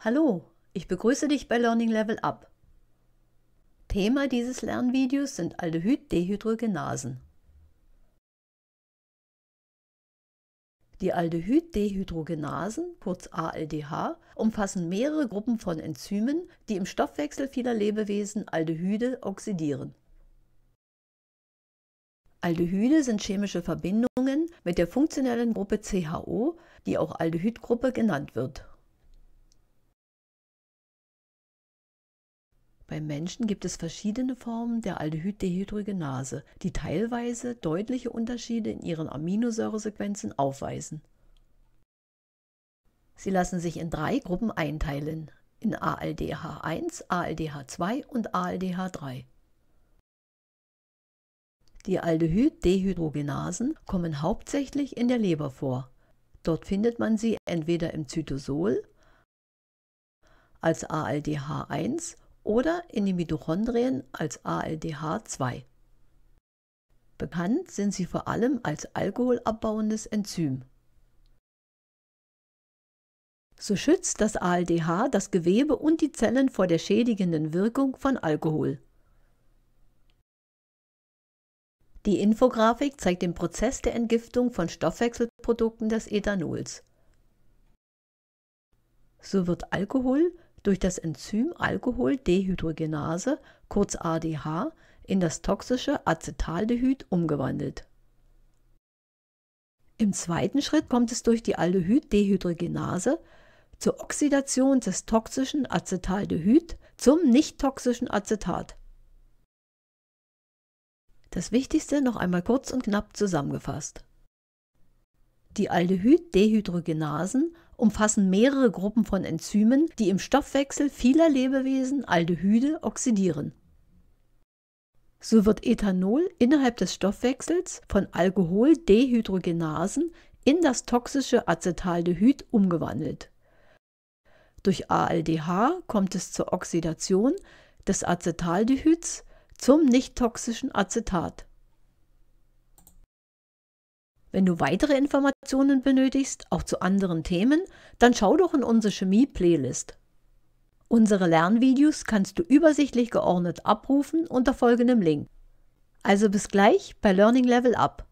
Hallo, ich begrüße dich bei Learning Level Up. Thema dieses Lernvideos sind Aldehyddehydrogenasen. Die Aldehyddehydrogenasen, kurz ALDH, umfassen mehrere Gruppen von Enzymen, die im Stoffwechsel vieler Lebewesen Aldehyde oxidieren. Aldehyde sind chemische Verbindungen mit der funktionellen Gruppe CHO, die auch Aldehydgruppe genannt wird. Beim Menschen gibt es verschiedene Formen der Aldehyddehydrogenase, die teilweise deutliche Unterschiede in ihren Aminosäuresequenzen aufweisen. Sie lassen sich in drei Gruppen einteilen, in ALDH1, ALDH2 und ALDH3. Die Aldehyddehydrogenasen kommen hauptsächlich in der Leber vor. Dort findet man sie entweder im Zytosol als ALDH1 oder in den Mitochondrien als ALDH2. Bekannt sind sie vor allem als alkoholabbauendes Enzym. So schützt das ALDH das Gewebe und die Zellen vor der schädigenden Wirkung von Alkohol. Die Infografik zeigt den Prozess der Entgiftung von Stoffwechselprodukten des Ethanols. So wird Alkohol durch das Enzym Alkoholdehydrogenase, kurz ADH, in das toxische Acetaldehyd umgewandelt. Im zweiten Schritt kommt es durch die Aldehyddehydrogenase zur Oxidation des toxischen Acetaldehyd zum nicht-toxischen Acetat. Das Wichtigste noch einmal kurz und knapp zusammengefasst. Die Aldehyddehydrogenasen umfassen mehrere Gruppen von Enzymen, die im Stoffwechsel vieler Lebewesen Aldehyde oxidieren. So wird Ethanol innerhalb des Stoffwechsels von Alkoholdehydrogenasen in das toxische Acetaldehyd umgewandelt. Durch ALDH kommt es zur Oxidation des Acetaldehyds zum nicht toxischen Acetat. Wenn du weitere Informationen benötigst, auch zu anderen Themen, dann schau doch in unsere Chemie-Playlist. Unsere Lernvideos kannst du übersichtlich geordnet abrufen unter folgendem Link. Also bis gleich bei Learning Level Up.